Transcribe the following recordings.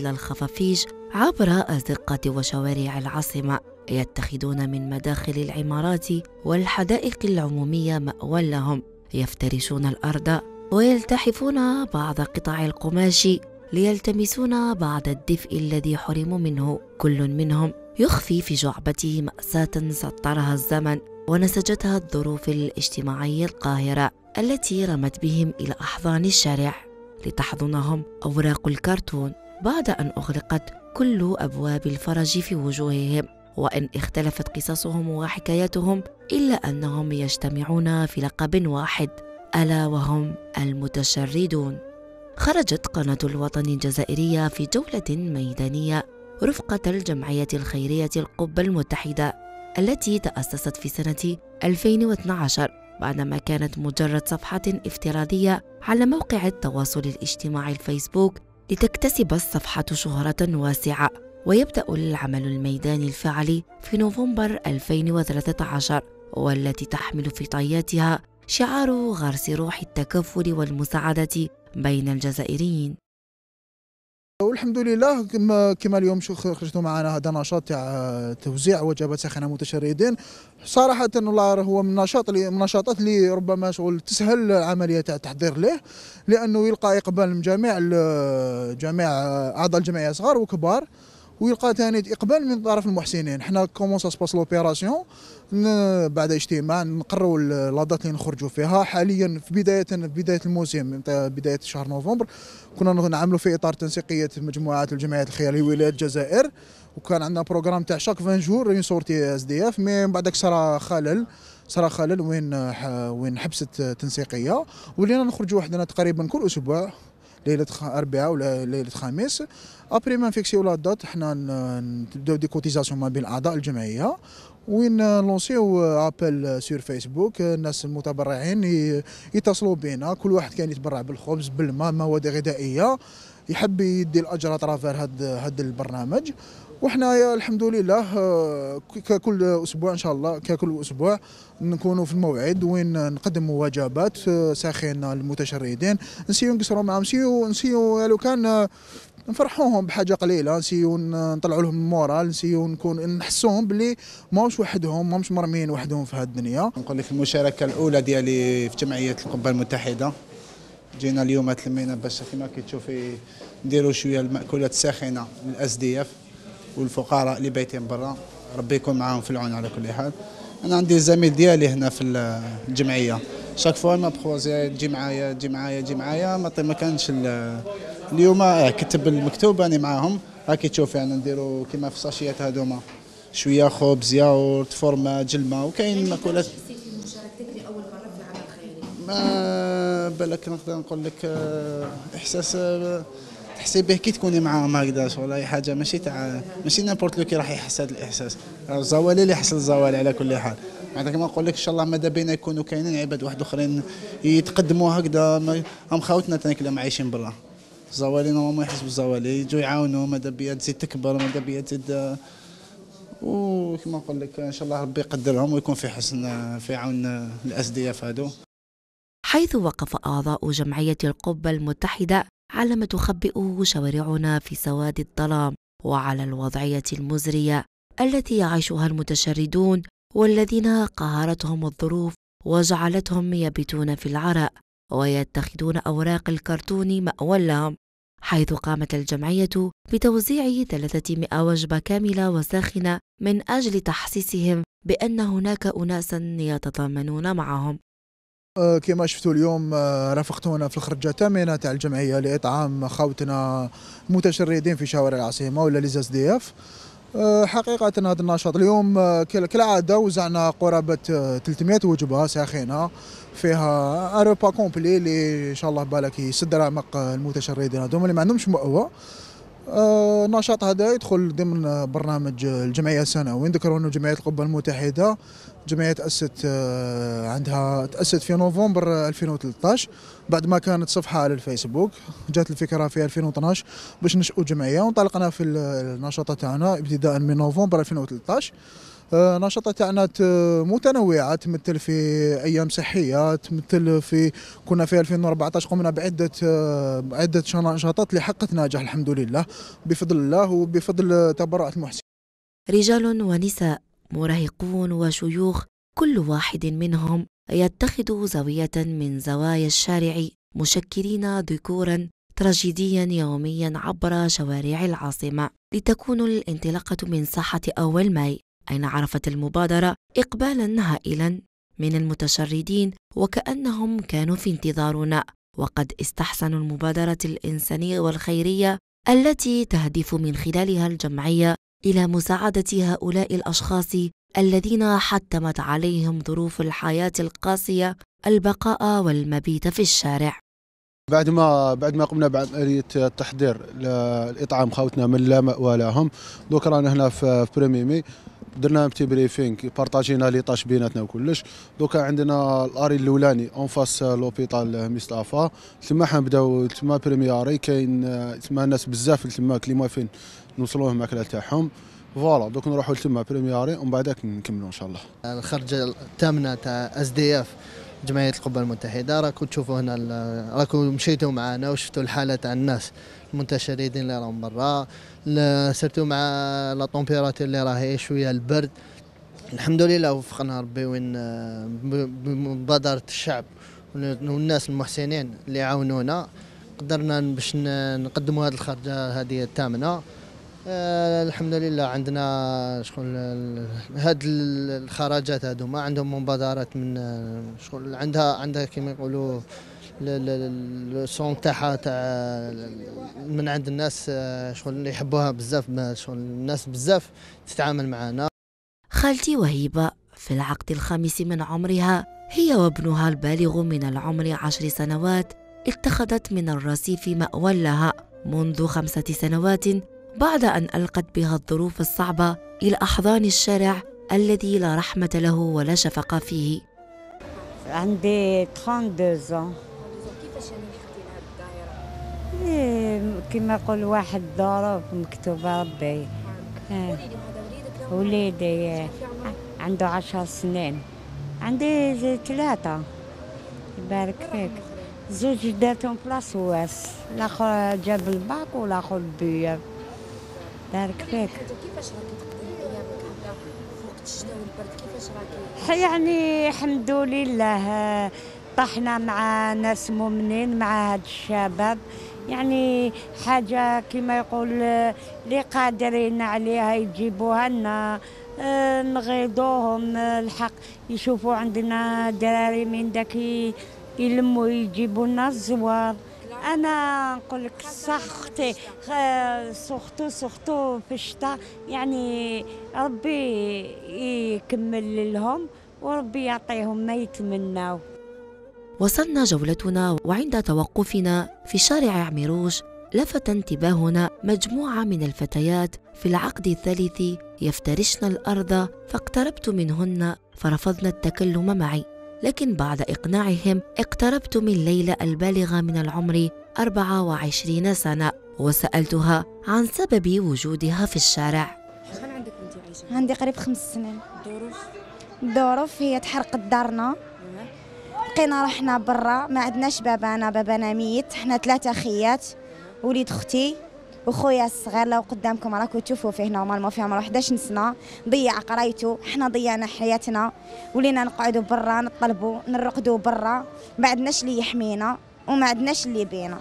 مثل الخفافيج عبر أزقة وشوارع العاصمة يتخذون من مداخل العمارات والحدائق العمومية مأوى لهم يفترشون الأرض ويلتحفون بعض قطع القماش ليلتمسون بعض الدفء الذي حرموا منه كل منهم يخفي في جعبته مأساة سطرها الزمن ونسجتها الظروف الاجتماعية القاهرة التي رمت بهم إلى أحضان الشارع لتحضنهم أوراق الكرتون بعد أن أغلقت كل أبواب الفرج في وجوههم وإن اختلفت قصصهم وحكاياتهم إلا أنهم يجتمعون في لقب واحد ألا وهم المتشردون خرجت قناة الوطن الجزائرية في جولة ميدانية رفقة الجمعية الخيرية القبة المتحدة التي تأسست في سنة 2012 بعدما كانت مجرد صفحة افتراضية على موقع التواصل الاجتماعي الفيسبوك لتكتسب الصفحة شهرة واسعة ويبدأ العمل الميداني الفعلي في نوفمبر 2013 والتي تحمل في طياتها شعار غرس روح التكفل والمساعدة بين الجزائريين والحمد لله كما كما اليوم خرجتوا معنا هذا نشاط تاع آه، توزيع وجبات ساخنه متشردين صراحه الله هو من نشاط من اللي ربما شغل تسهل العمليه تاع التحضير له لانه يلقى اقبال من جميع جميع آه، اعضاء الجمعيه صغار وكبار ويلقى ثاني اقبال من طرف المحسنين حنا كومون سباس لوبيراسيون بعد اجتماع نقروا لا دات اللي نخرجوا فيها حاليا في بدايه في بدايه الموسم بدايه شهر نوفمبر كنا نعملوا في اطار تنسيقيه مجموعات الجمعيات الخيريه لولايه الجزائر وكان عندنا بروغرام تاع شاك 20 جور اون سورتي اس دي اف مي من بعدك صرا خلل صرا خلل وين وين حبست التنسيقيه ولينا نخرجوا وحدنا تقريبا كل اسبوع ليله اربعاء ولا ليله خميس ابري ما نفيكسيو لا دات حنا نبداو دي كوتيزاسيون ما بين اعضاء الجمعيه وين لونسيو ابل سير فيسبوك الناس المتبرعين يتصلوا بينا كل واحد كان يتبرع بالخبز بالماء مواد غذائيه يحب يدي الاجر اطراف هذا هذا البرنامج وحنا الحمد لله آه، ككل اسبوع ان شاء الله ككل اسبوع نكونوا في الموعد وين نقدموا وجبات آه، ساخنه للمتشردين نسيو نقصروا معاهم نسيو نسيو لو كان آه، نفرحوهم بحاجه قليله نسيو نطلعوا لهم المورال نسيو نكون نحسوهم بلي ماهمش وحدهم ماهمش مرميين وحدهم في هذه الدنيا نقول لك المشاركه الاولى ديالي في جمعيه القبه المتحده جينا اليوم تلمينا باش كما كتشوفي نديروا شويه الماكولات الساخنه للاس دي اف والفقراء اللي بايتين برا ربي يكون معاهم في العون على كل حال انا عندي الزميل ديالي هنا في الجمعيه شاك فوا ما بخوزي تجي معايا تجي معايا تجي معايا ما ما كانش اليوم آه، كتب المكتوب راني معاهم راكي تشوف يعني نديروا كيما في الساشيات هذوما شويه خبز ياورت فورما جلمه وكاين يعني ماكولات بالك نقدر نقول لك آه، احساس آه، تحسي به كي تكوني معاهم هكذاش ولا اي حاجه ماشي تاع ماشي نيمبورت لو كي راح يحس هذا الاحساس الزوال اللي يحصل الزوال على كل حال معناتها كما نقول لك ان شاء الله ماذا بينا يكونوا كاينين عباد واحد اخرين يتقدموا هكذا هم خاوتنا تانيك اللي عايشين برا الزوالي نورمالمون يحس بالزوالي يجوا يعاونوا ماذا بيا تزيد تكبر ماذا بيا تزيد وكما نقول لك ان شاء الله ربي يقدرهم ويكون في حسن في عون الاسدياف هادو حيث وقف أعضاء جمعية القبة المتحدة على ما تخبئه شوارعنا في سواد الظلام وعلى الوضعية المزرية التي يعيشها المتشردون والذين قهرتهم الظروف وجعلتهم يبيتون في العراء ويتخذون أوراق الكرتون مأوى لهم حيث قامت الجمعية بتوزيع 300 وجبة كاملة وساخنة من أجل تحسيسهم بأن هناك أناسا يتضامنون معهم آه، كما شفتوا اليوم آه، رافقتونا في الخرجة الثامنة تاع الجمعية لإطعام خوتنا المتشردين في شوارع العاصمة ولا ليزاز دياف آه، حقيقة هذا النشاط اليوم كالعادة وزعنا قرابة 300 وجبة ساخنة فيها أروبا كومبلي اللي إن شاء الله بالك يسد رمق المتشردين هذوما اللي ما عندهمش مأوى النشاط هذا يدخل ضمن برنامج الجمعيه السنوي نذكروا انه جمعيه القبه المتحده جمعية تأسست آه، عندها تأسست في نوفمبر 2013 بعد ما كانت صفحة على الفيسبوك جات الفكرة في 2012 باش نشؤوا جمعية وانطلقنا في النشاط تاعنا ابتداء من نوفمبر 2013 آه، نشاطات تاعنا متنوعه تمثل في ايام صحيه تمثل في كنا في 2014 قمنا بعده آه، عده نشاطات اللي حققت نجاح الحمد لله بفضل الله وبفضل تبرعات المحسنين رجال ونساء مراهقون وشيوخ كل واحد منهم يتخذ زاوية من زوايا الشارع مشكلين ذكورا تراجيديا يوميا عبر شوارع العاصمة لتكون الانطلاقة من ساحة أول ماي أين عرفت المبادرة إقبالا هائلا من المتشردين وكأنهم كانوا في انتظارنا وقد استحسنوا المبادرة الإنسانية والخيرية التي تهدف من خلالها الجمعية الى مساعده هؤلاء الاشخاص الذين حتمت عليهم ظروف الحياه القاسيه البقاء والمبيت في الشارع بعد ما بعد ما قمنا بعمليه التحضير لاطعام خوتنا من لا ماوى لهم دوك رانا هنا في بريميمي درنا بتي بريفينغ بارطاجينا لي طاش بيناتنا وكلش دوكا عندنا الاري الاولاني اون فاس لوبيتال مصطفى تما حنبداو تما بريمياري كاين تما ناس بزاف تما كلي موافين نوصلوهم الماكله تاعهم فوالا دوك نروحوا لتما بريمياري ومن بعدك نكملوا ان شاء الله الخرجه الثامنه تاع اس دي اف جمعيه القبه المتحده راكم تشوفوا هنا راكم مشيتوا معنا وشفتوا الحاله تاع الناس المنتشرين اللي راهم برا سيرتو مع لا طومبيراتور اللي راهي شويه البرد الحمد لله وفقنا ربي وين بمبادره الشعب والناس المحسنين اللي عاونونا قدرنا باش نقدموا هذه الخرجه هذه الثامنه آه، الحمد لله عندنا شغل هاد الخرجات هادو ما عندهم مبادرات من آه، شغل عندها عندها كما يقولوا السون تاعها تاع من عند الناس آه، شغل يحبوها بزاف شغل الناس بزاف تتعامل معنا خالتي وهيبة في العقد الخامس من عمرها هي وابنها البالغ من العمر عشر سنوات اتخذت من الرصيف مأوى لها منذ خمسة سنوات بعد أن ألقت بها الظروف الصعبة إلى أحضان الشارع الذي لا رحمة له ولا شفقة فيه عندي 32 كيفاش يعني خديتي لهاد الدائره كما يقول واحد الظروف مكتوبه ربي إيه. وليدي هذا وليدك وليدي عنده عشر سنين عندي ثلاثة يبارك فيك زوج داتهم بلاص واس الاخر جاب الباك والاخر البياب بارك فيك كيفاش راكي تقضي ايامك هكا في وقت الشتاء والبرد كيفاش راكي يعني الحمد لله طحنا مع ناس مؤمنين مع هاد الشباب يعني حاجة كما يقول اللي قادرين عليها يجيبوها لنا آه، نغيضوهم آه، الحق يشوفوا عندنا دراري من داك يلموا يجيبوا لنا الزوار انا نقول لك صح سختو سختو في الشتاء يعني ربي يكمل لهم وربي يعطيهم ما يتمناو وصلنا جولتنا وعند توقفنا في شارع عميروش لفت انتباهنا مجموعة من الفتيات في العقد الثالث يفترشن الأرض فاقتربت منهن فرفضن التكلم معي لكن بعد إقناعهم اقتربت من ليلى البالغة من العمر 24 سنة وسألتها عن سبب وجودها في الشارع عندك عندي قريب خمس سنين ظروف ظروف هي تحرقت دارنا لقينا رحنا برا ما عندناش بابانا بابانا ميت حنا ثلاثه خيات وليد اختي وخويا الصغير لو قدامكم راكم تشوفوا فيه نورمالمون فيه عمره 11 سنه ضيع قرايته حنا ضيعنا حياتنا ولينا نقعدوا برا نطلبوا نرقدوا برا ما عندناش اللي يحمينا وما عندناش اللي بينا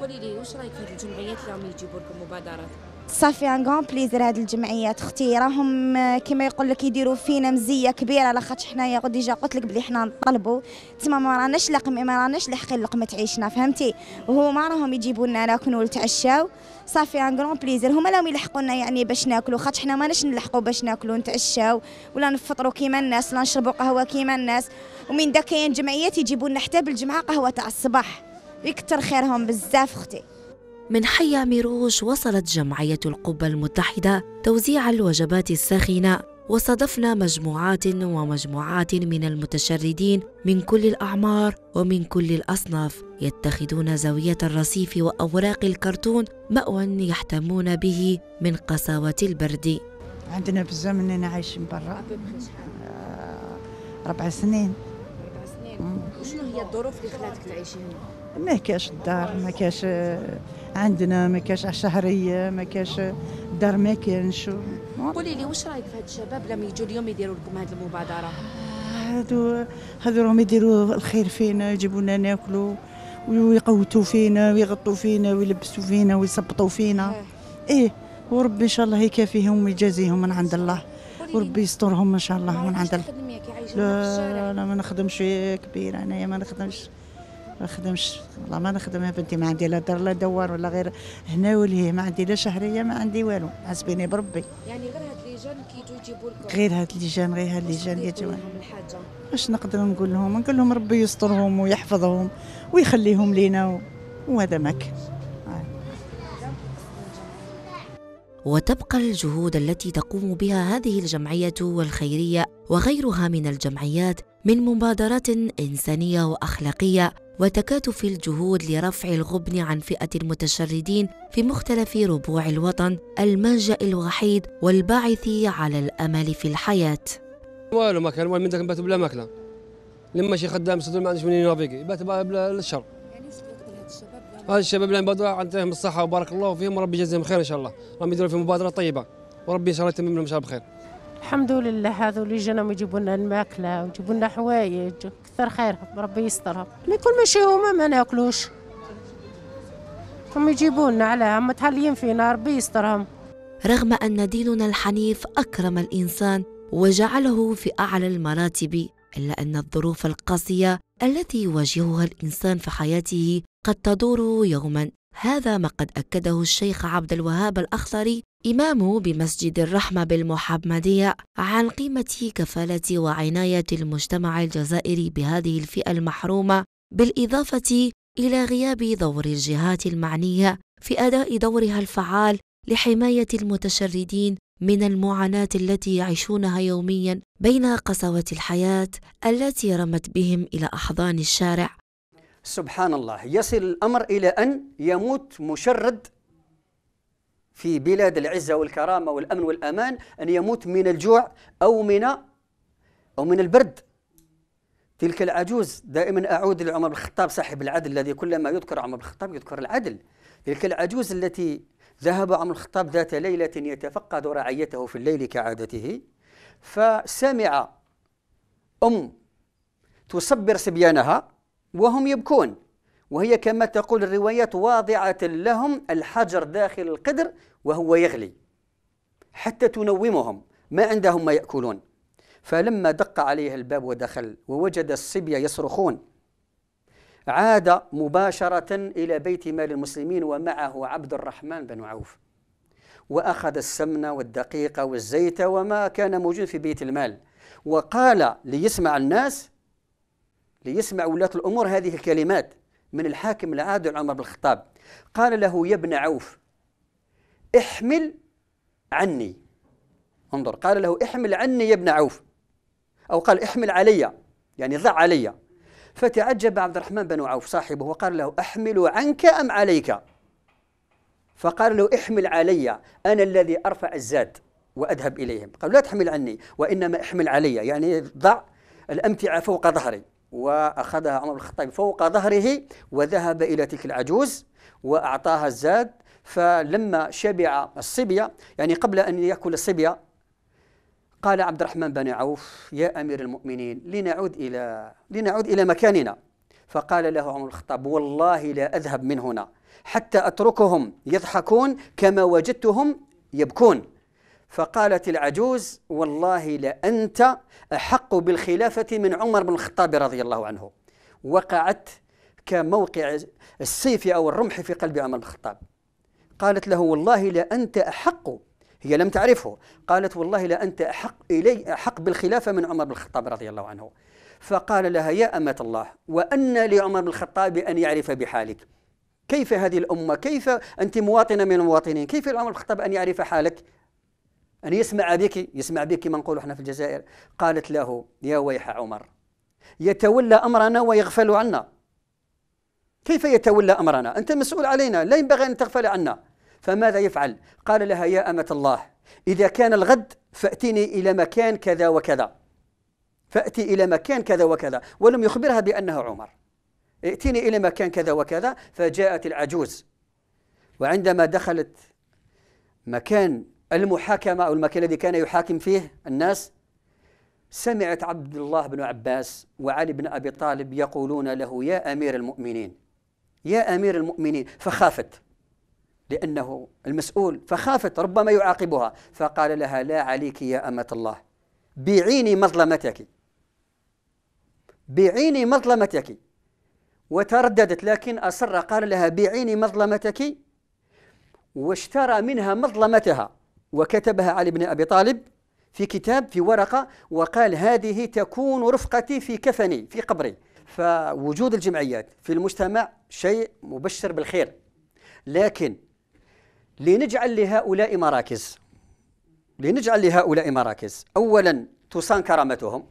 قولي لي واش رايك في الجمعيات اللي راهم يجيبوا لكم مبادرات صافي ان غون بليزير هاد الجمعيات اختي راهم آه، كما يقول لك يديروا فينا مزيه كبيره لاخاطش حنايا ديجا قلت لك بلي حنا نطلبوا تما ما راناش لقمي ما راناش لاحقين لقمه عيشنا فهمتي وهما راهم يجيبوا لنا ناكلوا نتعشاو صافي ان غون بليزير هما راهم يلحقوا لنا يعني باش ناكلوا خاطش حنا ما ناش نلحقوا باش ناكلوا نتعشاو ولا نفطروا كيما الناس ولا نشربوا قهوه كيما الناس ومن دا كاين جمعيات يجيبوا لنا حتى بالجمعه قهوه تاع الصباح يكثر خيرهم بزاف اختي من حي ميروش وصلت جمعية القبة المتحدة توزيع الوجبات الساخنة وصادفنا مجموعات ومجموعات من المتشردين من كل الأعمار ومن كل الأصناف يتخذون زاوية الرصيف وأوراق الكرتون مأوى يحتمون به من قساوة البرد عندنا بزاف مننا عايشين برا آه، ربع سنين ربع سنين وشنو هي الظروف اللي خلاتك تعيشي هنا؟ ما كاش الدار ما كاش آه، عندنا ما كاش شهريه ما كاش الدار ما كانش قولي لي واش رايك في هاد الشباب لما يجوا اليوم يديروا لكم هاد المبادره هادو هادو راهم يديروا الخير فينا يجيبوا لنا ناكلوا ويقوتوا فينا ويغطوا فينا ويلبسوا فينا ويصبطوا فينا إيه. ايه وربي ان شاء الله يكافيهم ويجازيهم من عند الله وربي يسترهم ان شاء الله من عند الله لا لا ما نخدمش كبير انايا ما نخدمش ما نخدمش والله ما نخدمها بنتي ما عندي لا دار لا دوار ولا غير هنا ولهي ما عندي لا شهريه ما عندي والو حسبيني بربي يعني غير هاد لي جان كيجوا يجيبوا لكم غير هاد لي جان غير هاد لي جان يجوا اش نقدر نقول لهم نقول لهم ربي يسترهم ويحفظهم ويخليهم لينا وهذا ما وتبقى الجهود التي تقوم بها هذه الجمعيه والخيريه وغيرها من الجمعيات من مبادرات انسانيه واخلاقيه وتكاتف الجهود لرفع الغبن عن فئه المتشردين في مختلف ربوع الوطن الملجا الوحيد والباعث على الامل في الحياه. والو ماكله من ذاك بات بلا ماكله لما شي خدام صدر ما عندوش منين ينافيكي بات بلا الشر هذا الشباب اللي انبادوا عندهم الصحه وبارك الله فيهم وربي يجازيهم خير ان شاء الله راهم يديروا في مبادره طيبه وربي ان شاء الله يتمم لهم ان شاء الله بخير الحمد لله هذو اللي جانا يجيبوا لنا الماكله ويجيبوا لنا حوايج كثر خيرهم ربي يسترهم يكون ماشي هما ما ناكلوش هم يجيبوا لنا علاه هم فينا ربي يسترهم رغم ان ديننا الحنيف اكرم الانسان وجعله في اعلى المراتب الا ان الظروف القاسيه التي يواجهها الانسان في حياته قد تدور يوما هذا ما قد أكده الشيخ عبد الوهاب الأخضري إمام بمسجد الرحمة بالمحمدية عن قيمة كفالة وعناية المجتمع الجزائري بهذه الفئة المحرومة بالإضافة إلى غياب دور الجهات المعنية في أداء دورها الفعال لحماية المتشردين من المعاناة التي يعيشونها يوميا بين قسوة الحياة التي رمت بهم إلى أحضان الشارع سبحان الله يصل الأمر إلى أن يموت مشرد في بلاد العزة والكرامة والأمن والأمان أن يموت من الجوع أو من أو من البرد تلك العجوز دائما أعود لعمر بن الخطاب صاحب العدل الذي كلما يذكر عمر بن الخطاب يذكر العدل تلك العجوز التي ذهب عمر الخطاب ذات ليلة يتفقد رعيته في الليل كعادته فسمع أم تصبر صبيانها وهم يبكون وهي كما تقول الروايات واضعة لهم الحجر داخل القدر وهو يغلي حتى تنومهم ما عندهم ما يأكلون فلما دق عليه الباب ودخل ووجد الصبية يصرخون عاد مباشرة إلى بيت مال المسلمين ومعه عبد الرحمن بن عوف وأخذ السمن والدقيق والزيت وما كان موجود في بيت المال وقال ليسمع الناس ليسمع ولاة الأمور هذه الكلمات من الحاكم العادل عمر بن الخطاب قال له يا ابن عوف احمل عني انظر قال له احمل عني يا ابن عوف أو قال احمل علي يعني ضع علي فتعجب عبد الرحمن بن عوف صاحبه وقال له أحمل عنك أم عليك فقال له احمل علي أنا الذي أرفع الزاد وأذهب إليهم قال لا تحمل عني وإنما احمل علي يعني ضع الأمتعة فوق ظهري وأخذها عمر بن الخطاب فوق ظهره وذهب إلى تلك العجوز وأعطاها الزاد فلما شبع الصبية يعني قبل أن يأكل الصبية قال عبد الرحمن بن عوف يا أمير المؤمنين لنعود إلى لنعود إلى مكاننا فقال له عمر الخطاب والله لا أذهب من هنا حتى أتركهم يضحكون كما وجدتهم يبكون فقالت العجوز والله لأنت أحق بالخلافة من عمر بن الخطاب رضي الله عنه وقعت كموقع السيف أو الرمح في قلب عمر بن الخطاب قالت له والله لأنت أحق هي لم تعرفه قالت والله لأنت أحق إلي أحق بالخلافة من عمر بن الخطاب رضي الله عنه فقال لها يا أمة الله وأن لعمر بن الخطاب أن يعرف بحالك كيف هذه الأمة كيف أنت مواطنة من المواطنين كيف عمر بن الخطاب أن يعرف حالك أن يسمع بك يسمع بك كما نقولوا احنا في الجزائر قالت له يا ويح عمر يتولى أمرنا ويغفل عنا كيف يتولى أمرنا أنت مسؤول علينا لا ينبغي أن تغفل عنا فماذا يفعل قال لها يا أمة الله إذا كان الغد فأتيني إلى مكان كذا وكذا فأتي إلى مكان كذا وكذا ولم يخبرها بأنه عمر ائتني إلى مكان كذا وكذا فجاءت العجوز وعندما دخلت مكان المحاكمة أو المكان الذي كان يحاكم فيه الناس سمعت عبد الله بن عباس وعلي بن أبي طالب يقولون له يا أمير المؤمنين يا أمير المؤمنين فخافت لأنه المسؤول فخافت ربما يعاقبها فقال لها لا عليك يا أمة الله بيعيني مظلمتك بيعيني مظلمتك وترددت لكن أصر قال لها بيعيني مظلمتك واشترى منها مظلمتها وكتبها علي بن أبي طالب في كتاب في ورقة وقال هذه تكون رفقتي في كفني في قبري فوجود الجمعيات في المجتمع شيء مبشر بالخير لكن لنجعل لهؤلاء مراكز لنجعل لهؤلاء مراكز أولا تصان كرامتهم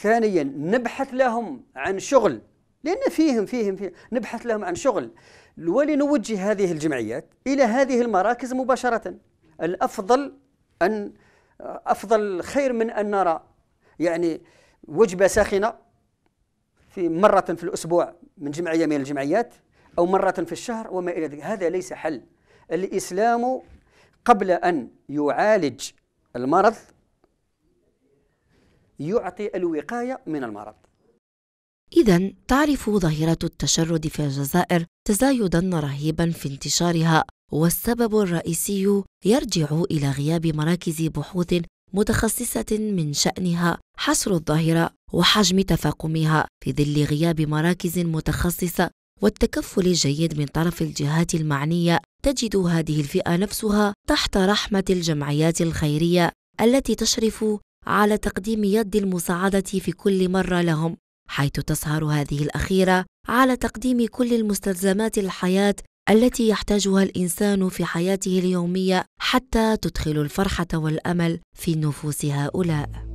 ثانيا نبحث لهم عن شغل لأن فيهم فيهم, فيهم نبحث لهم عن شغل ولنوجه هذه الجمعيات إلى هذه المراكز مباشرة الافضل ان افضل خير من ان نرى يعني وجبه ساخنه في مره في الاسبوع من جمعيه من الجمعيات او مره في الشهر وما الى ذلك هذا ليس حل الاسلام قبل ان يعالج المرض يعطي الوقايه من المرض إذا تعرف ظاهرة التشرد في الجزائر تزايدا رهيبا في انتشارها والسبب الرئيسي يرجع الى غياب مراكز بحوث متخصصه من شانها حصر الظاهره وحجم تفاقمها في ظل غياب مراكز متخصصه والتكفل الجيد من طرف الجهات المعنيه تجد هذه الفئه نفسها تحت رحمه الجمعيات الخيريه التي تشرف على تقديم يد المساعده في كل مره لهم حيث تسهر هذه الاخيره على تقديم كل المستلزمات الحياه التي يحتاجها الانسان في حياته اليوميه حتى تدخل الفرحه والامل في نفوس هؤلاء